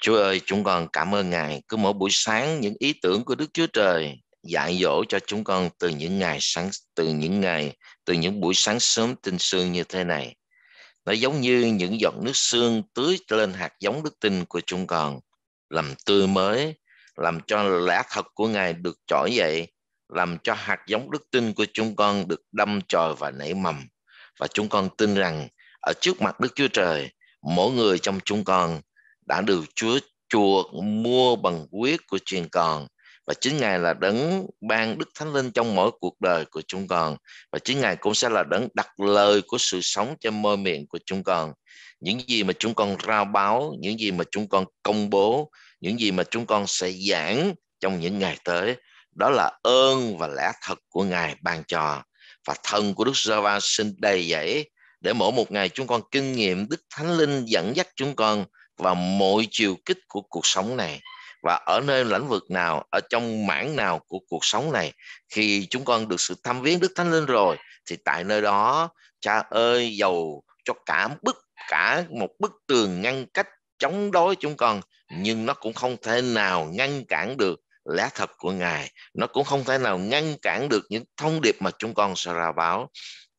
Chúa ơi, chúng con cảm ơn Ngài. Cứ mỗi buổi sáng những ý tưởng của Đức Chúa Trời dạy dỗ cho chúng con từ những ngày sáng, từ những ngày, từ những buổi sáng sớm tinh sương như thế này. Nó giống như những giọt nước sương tưới lên hạt giống đức tin của chúng con, làm tươi mới, làm cho lẽ thật của Ngài được trỗi dậy, làm cho hạt giống đức tin của chúng con được đâm chồi và nảy mầm. Và chúng con tin rằng ở trước mặt Đức Chúa Trời, mỗi người trong chúng con đã được Chúa chuộc mua bằng huyết của truyền còn và chính Ngài là đấng ban Đức Thánh Linh trong mỗi cuộc đời của chúng con và chính Ngài cũng sẽ là đấng đặt lời của sự sống trên môi miệng của chúng con những gì mà chúng con rao báo những gì mà chúng con công bố những gì mà chúng con sẽ giảng trong những ngày tới đó là ơn và lẽ thật của Ngài ban cho và thân của Đức Giê-va xin đầy dẫy để mỗi một ngày chúng con kinh nghiệm Đức Thánh Linh dẫn dắt chúng con vào mọi chiều kích của cuộc sống này và ở nơi lãnh vực nào ở trong mảng nào của cuộc sống này khi chúng con được sự thăm viếng đức thánh linh rồi thì tại nơi đó cha ơi giàu cho cả bức cả một bức tường ngăn cách chống đối chúng con nhưng nó cũng không thể nào ngăn cản được lẽ thật của ngài nó cũng không thể nào ngăn cản được những thông điệp mà chúng con sẽ ra báo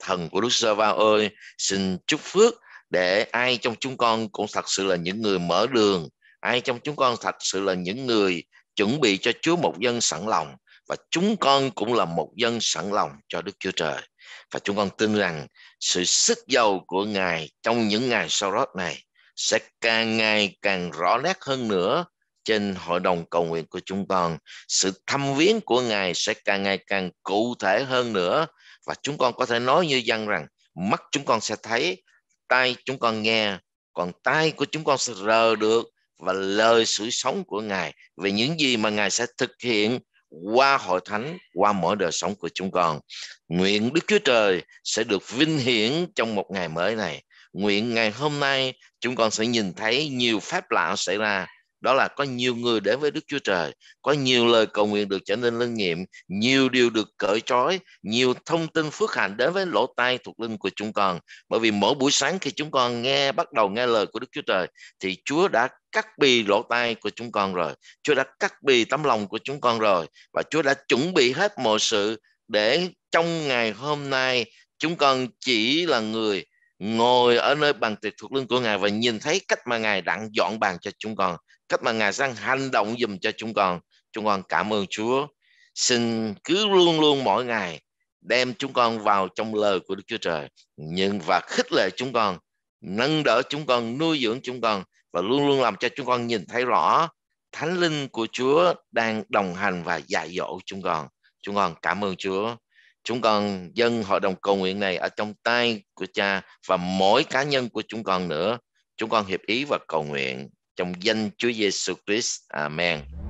thần của đức sơ va ơi xin chúc phước để ai trong chúng con cũng thật sự là những người mở đường ai trong chúng con thật sự là những người chuẩn bị cho Chúa một dân sẵn lòng và chúng con cũng là một dân sẵn lòng cho Đức Chúa Trời và chúng con tin rằng sự sức giàu của Ngài trong những ngày sau đó này sẽ càng ngày càng rõ nét hơn nữa trên hội đồng cầu nguyện của chúng con sự thăm viếng của ngài sẽ càng ngày càng cụ thể hơn nữa và chúng con có thể nói như dân rằng mắt chúng con sẽ thấy tay chúng con nghe còn tay của chúng con sẽ rờ được và lời sự sống của Ngài về những gì mà Ngài sẽ thực hiện qua hội thánh, qua mỗi đời sống của chúng con. Nguyện Đức Chúa Trời sẽ được vinh hiển trong một ngày mới này. Nguyện ngày hôm nay chúng con sẽ nhìn thấy nhiều phép lạ xảy ra đó là có nhiều người đến với Đức Chúa Trời, có nhiều lời cầu nguyện được trở nên linh nghiệm, nhiều điều được cởi trói, nhiều thông tin phước hạnh đến với lỗ tai thuộc linh của chúng con. Bởi vì mỗi buổi sáng khi chúng con nghe bắt đầu nghe lời của Đức Chúa Trời thì Chúa đã cắt bì lỗ tai của chúng con rồi, Chúa đã cắt bì tấm lòng của chúng con rồi và Chúa đã chuẩn bị hết mọi sự để trong ngày hôm nay chúng con chỉ là người ngồi ở nơi bàn tiệc thuộc lương của Ngài và nhìn thấy cách mà Ngài đặng dọn bàn cho chúng con, cách mà Ngài sang hành động dùm cho chúng con. Chúng con cảm ơn Chúa. Xin cứ luôn luôn mỗi ngày đem chúng con vào trong lời của Đức Chúa Trời, nhưng và khích lệ chúng con, nâng đỡ chúng con, nuôi dưỡng chúng con và luôn luôn làm cho chúng con nhìn thấy rõ Thánh Linh của Chúa đang đồng hành và dạy dỗ chúng con. Chúng con cảm ơn Chúa chúng con dân hội đồng cầu nguyện này ở trong tay của cha và mỗi cá nhân của chúng con nữa chúng con hiệp ý và cầu nguyện trong danh Chúa Giêsu Christ. Amen.